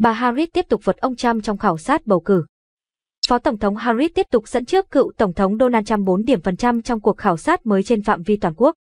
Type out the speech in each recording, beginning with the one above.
Bà Harris tiếp tục vượt ông Trump trong khảo sát bầu cử. Phó Tổng thống Harris tiếp tục dẫn trước cựu Tổng thống Donald Trump 4 điểm phần trăm trong cuộc khảo sát mới trên phạm vi toàn quốc.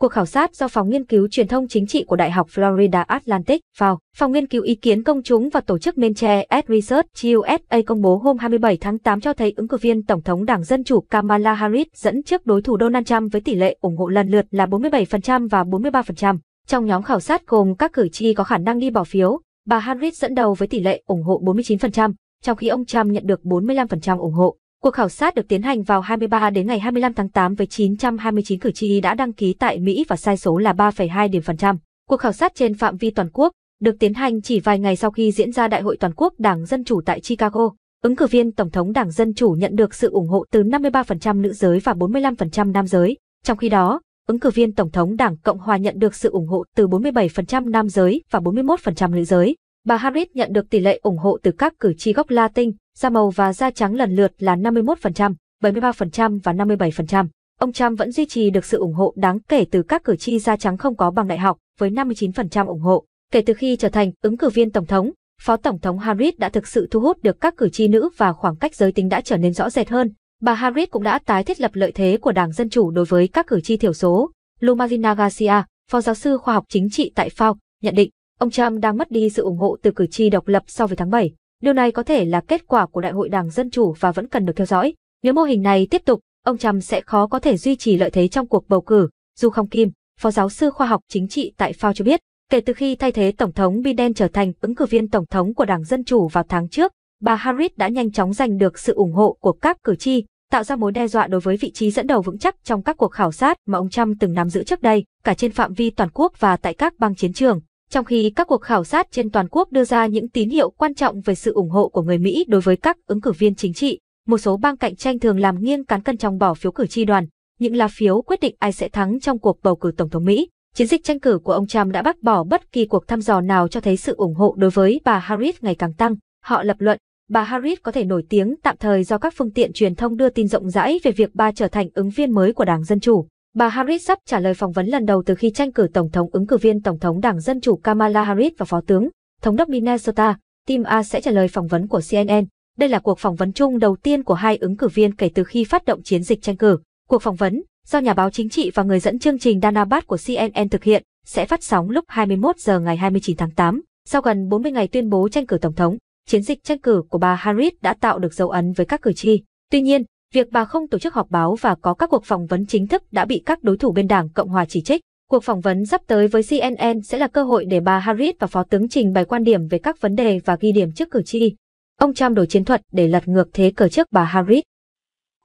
Cuộc khảo sát do Phòng Nghiên cứu Truyền thông Chính trị của Đại học Florida Atlantic vào Phòng Nghiên cứu Ý kiến Công chúng và Tổ chức Menche Ad Research USA công bố hôm 27 tháng 8 cho thấy ứng cử viên Tổng thống Đảng Dân Chủ Kamala Harris dẫn trước đối thủ Donald Trump với tỷ lệ ủng hộ lần lượt là 47% và 43%. Trong nhóm khảo sát gồm các cử tri có khả năng đi bỏ phiếu, Bà Harris dẫn đầu với tỷ lệ ủng hộ 49%, trong khi ông Trump nhận được 45% ủng hộ. Cuộc khảo sát được tiến hành vào 23 đến ngày 25 tháng 8 với 929 cử tri đã đăng ký tại Mỹ và sai số là 3,2 điểm phần trăm. Cuộc khảo sát trên phạm vi toàn quốc được tiến hành chỉ vài ngày sau khi diễn ra Đại hội Toàn quốc Đảng Dân Chủ tại Chicago. Ứng cử viên Tổng thống Đảng Dân Chủ nhận được sự ủng hộ từ 53% nữ giới và 45% nam giới. Trong khi đó, ứng cử viên Tổng thống Đảng Cộng Hòa nhận được sự ủng hộ từ 47% nam giới và 41% nữ giới. Bà Harris nhận được tỷ lệ ủng hộ từ các cử tri gốc Latin, da màu và da trắng lần lượt là 51%, 73% và 57%. Ông Trump vẫn duy trì được sự ủng hộ đáng kể từ các cử tri da trắng không có bằng đại học với 59% ủng hộ. Kể từ khi trở thành ứng cử viên tổng thống, Phó Tổng thống Harris đã thực sự thu hút được các cử tri nữ và khoảng cách giới tính đã trở nên rõ rệt hơn, Bà Harris cũng đã tái thiết lập lợi thế của Đảng Dân Chủ đối với các cử tri thiểu số. Lumarina Garcia, phó giáo sư khoa học chính trị tại FAO, nhận định ông Trump đang mất đi sự ủng hộ từ cử tri độc lập so với tháng 7. Điều này có thể là kết quả của Đại hội Đảng Dân Chủ và vẫn cần được theo dõi. Nếu mô hình này tiếp tục, ông Trump sẽ khó có thể duy trì lợi thế trong cuộc bầu cử. Dù không Kim, phó giáo sư khoa học chính trị tại FAO cho biết, kể từ khi thay thế Tổng thống Biden trở thành ứng cử viên Tổng thống của Đảng Dân Chủ vào tháng trước, bà Harris đã nhanh chóng giành được sự ủng hộ của các cử tri tạo ra mối đe dọa đối với vị trí dẫn đầu vững chắc trong các cuộc khảo sát mà ông Trump từng nắm giữ trước đây, cả trên phạm vi toàn quốc và tại các bang chiến trường. Trong khi các cuộc khảo sát trên toàn quốc đưa ra những tín hiệu quan trọng về sự ủng hộ của người Mỹ đối với các ứng cử viên chính trị, một số bang cạnh tranh thường làm nghiêng cán cân trong bỏ phiếu cử tri đoàn, những lá phiếu quyết định ai sẽ thắng trong cuộc bầu cử tổng thống Mỹ. Chiến dịch tranh cử của ông Trump đã bác bỏ bất kỳ cuộc thăm dò nào cho thấy sự ủng hộ đối với bà Harris ngày càng tăng. Họ lập luận, bà Harris có thể nổi tiếng tạm thời do các phương tiện truyền thông đưa tin rộng rãi về việc bà trở thành ứng viên mới của Đảng Dân Chủ. Bà Harris sắp trả lời phỏng vấn lần đầu từ khi tranh cử Tổng thống ứng cử viên Tổng thống Đảng Dân Chủ Kamala Harris và Phó tướng, Thống đốc Minnesota, Tim A sẽ trả lời phỏng vấn của CNN. Đây là cuộc phỏng vấn chung đầu tiên của hai ứng cử viên kể từ khi phát động chiến dịch tranh cử. Cuộc phỏng vấn, do nhà báo chính trị và người dẫn chương trình Dana Bat của CNN thực hiện, sẽ phát sóng lúc 21 giờ ngày 29 tháng 8, sau gần 40 ngày tuyên bố tranh cử Tổng thống chiến dịch tranh cử của bà Harris đã tạo được dấu ấn với các cử tri. Tuy nhiên, việc bà không tổ chức họp báo và có các cuộc phỏng vấn chính thức đã bị các đối thủ bên đảng Cộng hòa chỉ trích. Cuộc phỏng vấn sắp tới với CNN sẽ là cơ hội để bà Harris và phó tướng trình bày quan điểm về các vấn đề và ghi điểm trước cử tri. Ông Trump đổi chiến thuật để lật ngược thế cờ trước bà Harris.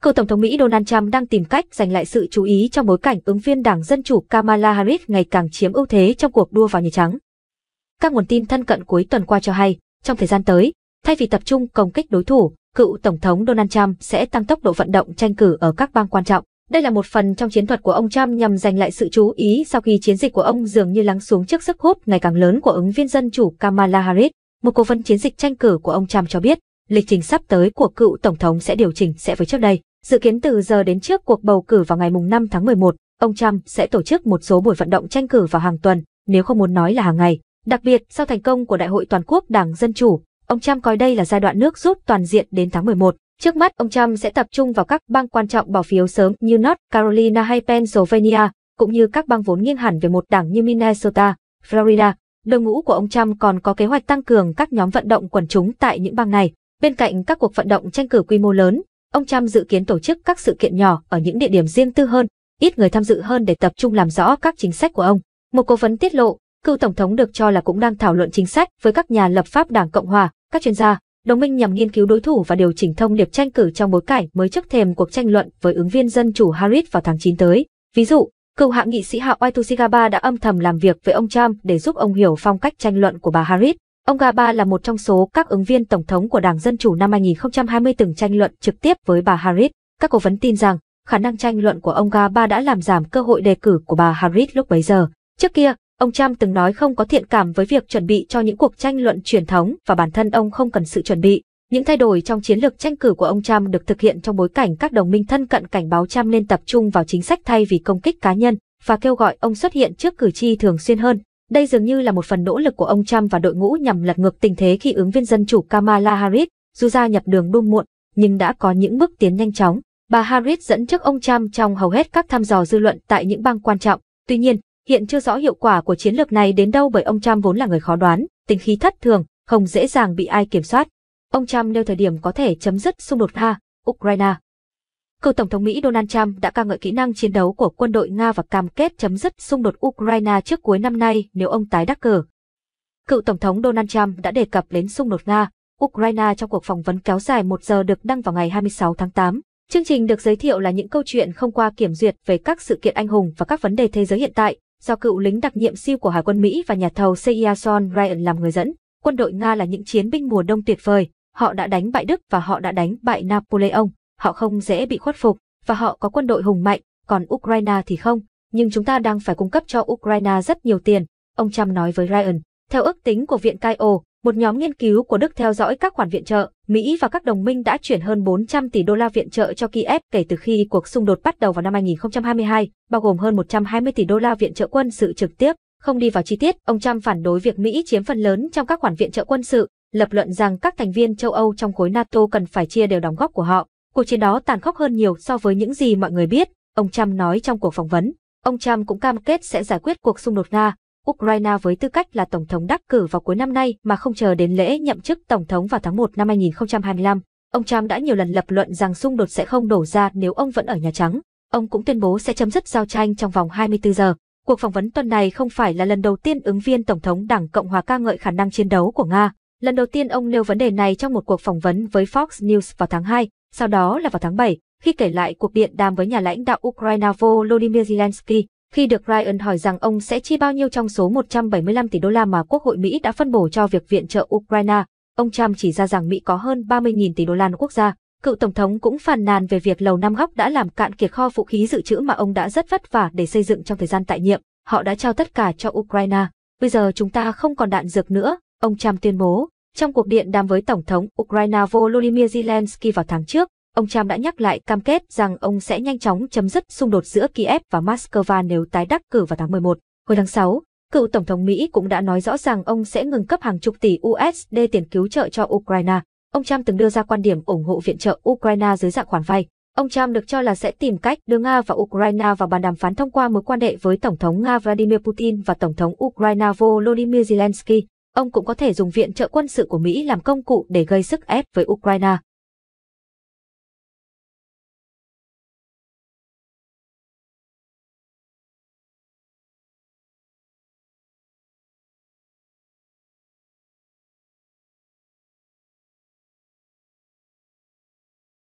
Cựu Tổng thống Mỹ Donald Trump đang tìm cách giành lại sự chú ý trong bối cảnh ứng viên đảng Dân Chủ Kamala Harris ngày càng chiếm ưu thế trong cuộc đua vào Nhà Trắng. Các nguồn tin thân cận cuối tuần qua cho hay, trong thời gian tới, thay vì tập trung công kích đối thủ, cựu Tổng thống Donald Trump sẽ tăng tốc độ vận động tranh cử ở các bang quan trọng. Đây là một phần trong chiến thuật của ông Trump nhằm giành lại sự chú ý sau khi chiến dịch của ông dường như lắng xuống trước sức hút ngày càng lớn của ứng viên dân chủ Kamala Harris. Một cố vấn chiến dịch tranh cử của ông Trump cho biết, lịch trình sắp tới của cựu Tổng thống sẽ điều chỉnh sẽ với trước đây. Dự kiến từ giờ đến trước cuộc bầu cử vào ngày 5 tháng 11, ông Trump sẽ tổ chức một số buổi vận động tranh cử vào hàng tuần, nếu không muốn nói là hàng ngày. Đặc biệt, sau thành công của Đại hội Toàn quốc Đảng Dân Chủ, ông Trump coi đây là giai đoạn nước rút toàn diện đến tháng 11. Trước mắt, ông Trump sẽ tập trung vào các bang quan trọng bỏ phiếu sớm như North Carolina hay Pennsylvania, cũng như các bang vốn nghiêng hẳn về một đảng như Minnesota, Florida. Đội ngũ của ông Trump còn có kế hoạch tăng cường các nhóm vận động quần chúng tại những bang này. Bên cạnh các cuộc vận động tranh cử quy mô lớn, ông Trump dự kiến tổ chức các sự kiện nhỏ ở những địa điểm riêng tư hơn, ít người tham dự hơn để tập trung làm rõ các chính sách của ông. Một cố vấn tiết lộ, cựu tổng thống được cho là cũng đang thảo luận chính sách với các nhà lập pháp Đảng Cộng hòa, các chuyên gia, đồng minh nhằm nghiên cứu đối thủ và điều chỉnh thông điệp tranh cử trong bối cảnh mới trước thềm cuộc tranh luận với ứng viên dân chủ Harris vào tháng 9 tới. Ví dụ, cựu hạ nghị sĩ hạ Waitu Gaba đã âm thầm làm việc với ông Trump để giúp ông hiểu phong cách tranh luận của bà Harris. Ông Gaba là một trong số các ứng viên tổng thống của Đảng Dân Chủ năm 2020 từng tranh luận trực tiếp với bà Harris. Các cố vấn tin rằng khả năng tranh luận của ông Gaba đã làm giảm cơ hội đề cử của bà Harris lúc bấy giờ. Trước kia, Ông Trump từng nói không có thiện cảm với việc chuẩn bị cho những cuộc tranh luận truyền thống và bản thân ông không cần sự chuẩn bị. Những thay đổi trong chiến lược tranh cử của ông Trump được thực hiện trong bối cảnh các đồng minh thân cận cảnh báo Trump nên tập trung vào chính sách thay vì công kích cá nhân và kêu gọi ông xuất hiện trước cử tri thường xuyên hơn. Đây dường như là một phần nỗ lực của ông Trump và đội ngũ nhằm lật ngược tình thế khi ứng viên dân chủ Kamala Harris dù gia nhập đường đua muộn, nhưng đã có những bước tiến nhanh chóng. Bà Harris dẫn trước ông Trump trong hầu hết các thăm dò dư luận tại những bang quan trọng. Tuy nhiên, Hiện chưa rõ hiệu quả của chiến lược này đến đâu bởi ông Trump vốn là người khó đoán, tính khí thất thường, không dễ dàng bị ai kiểm soát. Ông Trump nêu thời điểm có thể chấm dứt xung đột Nga, Ukraine. Cựu Tổng thống Mỹ Donald Trump đã ca ngợi kỹ năng chiến đấu của quân đội Nga và cam kết chấm dứt xung đột Ukraine trước cuối năm nay nếu ông tái đắc cử. Cựu Tổng thống Donald Trump đã đề cập đến xung đột Nga, Ukraine trong cuộc phỏng vấn kéo dài một giờ được đăng vào ngày 26 tháng 8. Chương trình được giới thiệu là những câu chuyện không qua kiểm duyệt về các sự kiện anh hùng và các vấn đề thế giới hiện tại, do cựu lính đặc nhiệm siêu của Hải quân Mỹ và nhà thầu e Season Ryan làm người dẫn. Quân đội Nga là những chiến binh mùa đông tuyệt vời, họ đã đánh bại Đức và họ đã đánh bại Napoleon, họ không dễ bị khuất phục, và họ có quân đội hùng mạnh, còn Ukraine thì không. Nhưng chúng ta đang phải cung cấp cho Ukraine rất nhiều tiền, ông Trump nói với Ryan. Theo ước tính của Viện Cairo, một nhóm nghiên cứu của Đức theo dõi các khoản viện trợ, Mỹ và các đồng minh đã chuyển hơn 400 tỷ đô la viện trợ cho Kiev kể từ khi cuộc xung đột bắt đầu vào năm 2022, bao gồm hơn 120 tỷ đô la viện trợ quân sự trực tiếp. Không đi vào chi tiết, ông Trump phản đối việc Mỹ chiếm phần lớn trong các khoản viện trợ quân sự, lập luận rằng các thành viên châu Âu trong khối NATO cần phải chia đều đóng góp của họ. Cuộc chiến đó tàn khốc hơn nhiều so với những gì mọi người biết, ông Trump nói trong cuộc phỏng vấn. Ông Trump cũng cam kết sẽ giải quyết cuộc xung đột Nga, Ukraine với tư cách là tổng thống đắc cử vào cuối năm nay mà không chờ đến lễ nhậm chức tổng thống vào tháng 1 năm 2025. Ông Trump đã nhiều lần lập luận rằng xung đột sẽ không đổ ra nếu ông vẫn ở Nhà Trắng. Ông cũng tuyên bố sẽ chấm dứt giao tranh trong vòng 24 giờ. Cuộc phỏng vấn tuần này không phải là lần đầu tiên ứng viên Tổng thống Đảng Cộng hòa ca ngợi khả năng chiến đấu của Nga. Lần đầu tiên ông nêu vấn đề này trong một cuộc phỏng vấn với Fox News vào tháng 2, sau đó là vào tháng 7, khi kể lại cuộc điện đàm với nhà lãnh đạo Ukraine Volodymyr Zelensky. Khi được Ryan hỏi rằng ông sẽ chi bao nhiêu trong số 175 tỷ đô la mà Quốc hội Mỹ đã phân bổ cho việc viện trợ Ukraine, ông Trump chỉ ra rằng Mỹ có hơn 30.000 tỷ đô la quốc gia. Cựu Tổng thống cũng phàn nàn về việc Lầu Năm Góc đã làm cạn kiệt kho vũ khí dự trữ mà ông đã rất vất vả để xây dựng trong thời gian tại nhiệm. Họ đã trao tất cả cho Ukraine. Bây giờ chúng ta không còn đạn dược nữa, ông Trump tuyên bố, trong cuộc điện đàm với Tổng thống Ukraine Volodymyr Zelensky vào tháng trước ông Trump đã nhắc lại cam kết rằng ông sẽ nhanh chóng chấm dứt xung đột giữa Kiev và Moscow nếu tái đắc cử vào tháng 11. Hồi tháng 6, cựu Tổng thống Mỹ cũng đã nói rõ rằng ông sẽ ngừng cấp hàng chục tỷ USD tiền cứu trợ cho Ukraine. Ông Trump từng đưa ra quan điểm ủng hộ viện trợ Ukraine dưới dạng khoản vay. Ông Trump được cho là sẽ tìm cách đưa Nga và Ukraine vào bàn đàm phán thông qua mối quan hệ với Tổng thống Nga Vladimir Putin và Tổng thống Ukraine Volodymyr Zelensky. Ông cũng có thể dùng viện trợ quân sự của Mỹ làm công cụ để gây sức ép với Ukraine.